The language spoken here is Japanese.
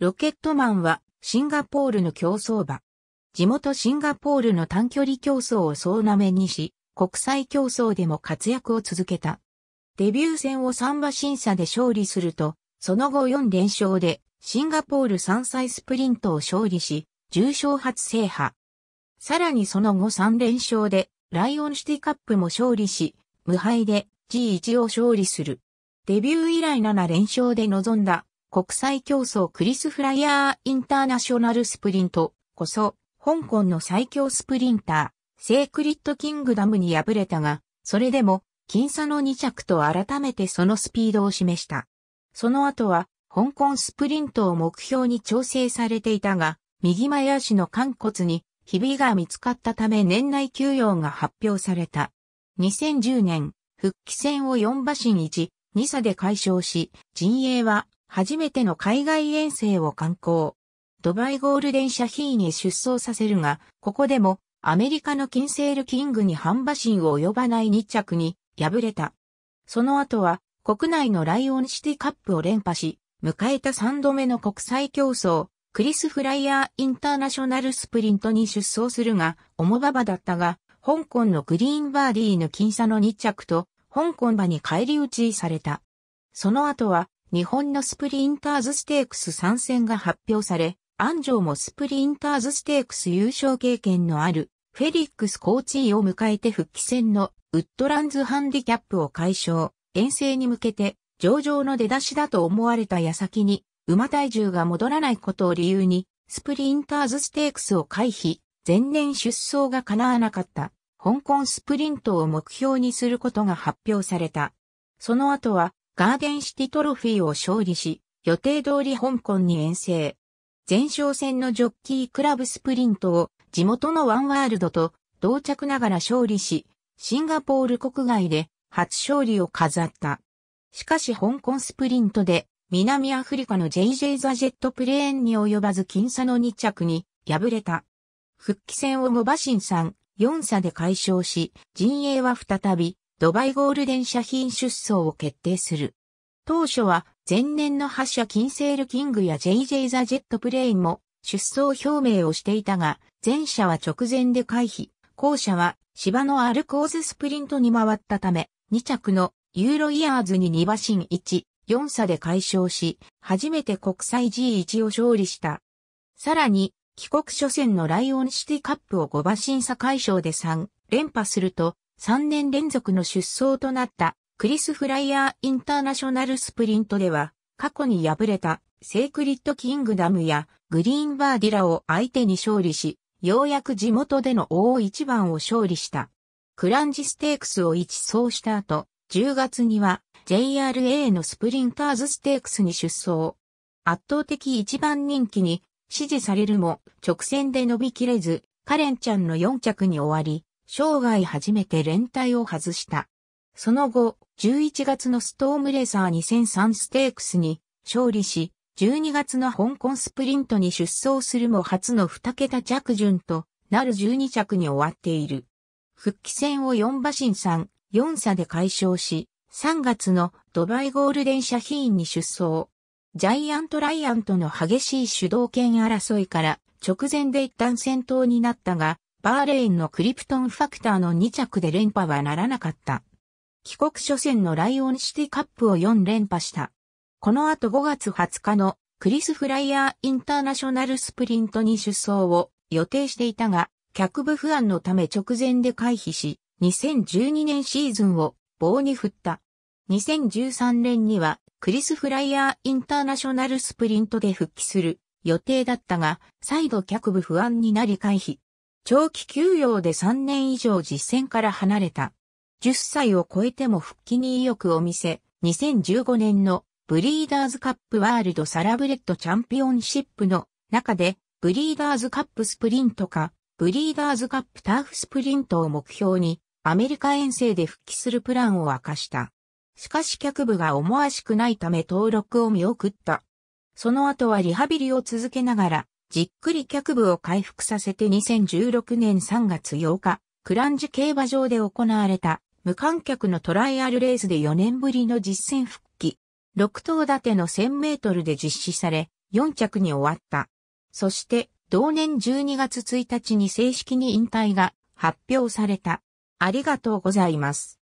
ロケットマンはシンガポールの競走馬。地元シンガポールの短距離競争を総なめにし、国際競争でも活躍を続けた。デビュー戦を3馬審査で勝利すると、その後4連勝でシンガポール3歳スプリントを勝利し、重賞初制覇。さらにその後3連勝でライオンシティカップも勝利し、無敗で G1 を勝利する。デビュー以来7連勝で臨んだ国際競争クリス・フライヤー・インターナショナルスプリントこそ、香港の最強スプリンター、セークリッド・キングダムに敗れたが、それでも、僅差の2着と改めてそのスピードを示した。その後は、香港スプリントを目標に調整されていたが、右前足の肝骨に、ひびが見つかったため年内休養が発表された。2010年、復帰戦を4馬身1、2差で解消し、陣営は初めての海外遠征を観光。ドバイゴールデンシャヒーに出走させるが、ここでもアメリカのキンセールキングに半馬身を及ばない日着に敗れた。その後は国内のライオンシティカップを連覇し、迎えた3度目の国際競争、クリス・フライヤー・インターナショナルスプリントに出走するが、重馬場だったが、香港のグリーンバーディーの僅差の日着と、香港馬に返り討ちされた。その後は、日本のスプリンターズステークス参戦が発表され、安城もスプリンターズステークス優勝経験のあるフェリックスコーチーを迎えて復帰戦のウッドランズハンディキャップを解消、遠征に向けて上々の出だしだと思われた矢先に馬体重が戻らないことを理由にスプリンターズステークスを回避、前年出走が叶わなかった香港スプリントを目標にすることが発表された。その後はガーデンシティトロフィーを勝利し、予定通り香港に遠征。前哨戦のジョッキークラブスプリントを地元のワンワールドと同着ながら勝利し、シンガポール国外で初勝利を飾った。しかし香港スプリントで南アフリカの JJ ザジェットプレーンに及ばず僅差の2着に敗れた。復帰戦をモバシンさん4差で解消し、陣営は再びドバイゴールデン社品出走を決定する。当初は前年の発射ンセールキングや JJ ザ・ジェットプレインも出走表明をしていたが、前者は直前で回避、後者は芝のアルコーズスプリントに回ったため、2着のユーロイヤーズに2馬身1、4差で解消し、初めて国際 G1 を勝利した。さらに、帰国初戦のライオンシティカップを5馬身差解消で3連覇すると、3年連続の出走となったクリス・フライヤー・インターナショナルスプリントでは、過去に敗れたセークリッド・キングダムやグリーンバーディラを相手に勝利し、ようやく地元での大一番を勝利した。クランジステークスを一走した後、10月には JRA のスプリンターズステークスに出走。圧倒的一番人気に支持されるも直線で伸びきれず、カレンちゃんの4着に終わり、生涯初めて連帯を外した。その後、11月のストームレーサー2003ステークスに勝利し、12月の香港スプリントに出走するも初の2桁着順となる12着に終わっている。復帰戦を4馬身3、4差で解消し、3月のドバイゴールデンシャヒーンに出走。ジャイアントライアンとの激しい主導権争いから直前で一旦戦闘になったが、バーレーンのクリプトンファクターの2着で連覇はならなかった。帰国初戦のライオンシティカップを4連覇した。この後5月20日のクリス・フライヤー・インターナショナルスプリントに出走を予定していたが、脚部不安のため直前で回避し、2012年シーズンを棒に振った。2013年にはクリス・フライヤー・インターナショナルスプリントで復帰する予定だったが、再度脚部不安になり回避。長期休養で3年以上実戦から離れた。10歳を超えても復帰に意欲を見せ、2015年のブリーダーズカップワールドサラブレッドチャンピオンシップの中で、ブリーダーズカップスプリントか、ブリーダーズカップターフスプリントを目標に、アメリカ遠征で復帰するプランを明かした。しかし客部が思わしくないため登録を見送った。その後はリハビリを続けながら、じっくり脚部を回復させて2016年3月8日、クランジ競馬場で行われた無観客のトライアルレースで4年ぶりの実戦復帰。6頭立ての1000メートルで実施され、4着に終わった。そして、同年12月1日に正式に引退が発表された。ありがとうございます。